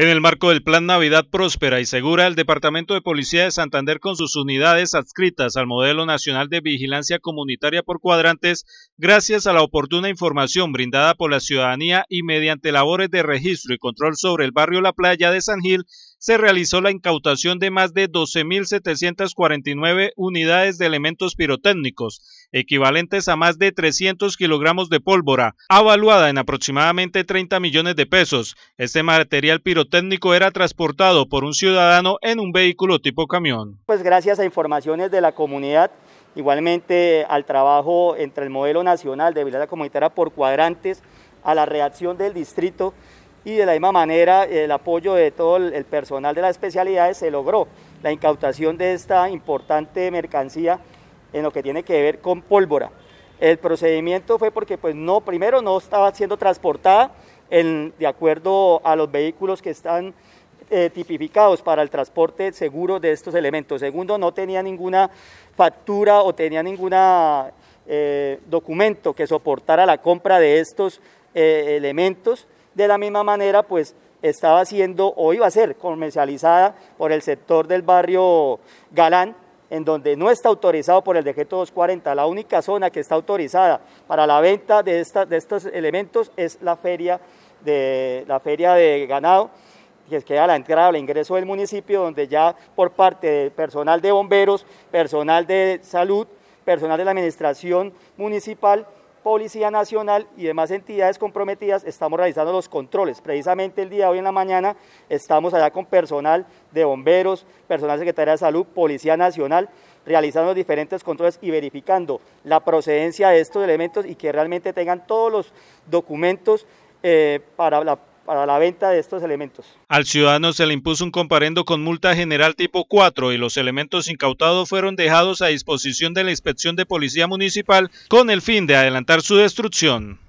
En el marco del Plan Navidad Próspera y Segura, el Departamento de Policía de Santander con sus unidades adscritas al Modelo Nacional de Vigilancia Comunitaria por Cuadrantes, gracias a la oportuna información brindada por la ciudadanía y mediante labores de registro y control sobre el barrio La Playa de San Gil, se realizó la incautación de más de 12.749 unidades de elementos pirotécnicos, equivalentes a más de 300 kilogramos de pólvora, avaluada en aproximadamente 30 millones de pesos. Este material pirotécnico era transportado por un ciudadano en un vehículo tipo camión. Pues gracias a informaciones de la comunidad, igualmente al trabajo entre el modelo nacional de vigilancia comunitaria por cuadrantes, a la reacción del distrito, y de la misma manera el apoyo de todo el personal de las especialidades se logró la incautación de esta importante mercancía en lo que tiene que ver con pólvora. El procedimiento fue porque pues no, primero no estaba siendo transportada de acuerdo a los vehículos que están eh, tipificados para el transporte seguro de estos elementos. Segundo, no tenía ninguna factura o tenía ningún eh, documento que soportara la compra de estos eh, elementos de la misma manera, pues estaba siendo o iba a ser comercializada por el sector del barrio Galán, en donde no está autorizado por el decreto 240. La única zona que está autorizada para la venta de, estos elementos es la feria de, la feria de ganado que es la entrada, el ingreso del municipio, donde ya por parte de personal de bomberos, personal de salud, personal de la administración municipal, Policía Nacional y demás entidades comprometidas estamos realizando los controles. Precisamente el día de hoy en la mañana estamos allá con personal de bomberos, personal Secretaría de salud, Policía Nacional, realizando diferentes controles y verificando la procedencia de estos elementos y que realmente tengan todos los documentos eh, para la para la venta de estos elementos. Al ciudadano se le impuso un comparendo con multa general tipo 4 y los elementos incautados fueron dejados a disposición de la Inspección de Policía Municipal con el fin de adelantar su destrucción.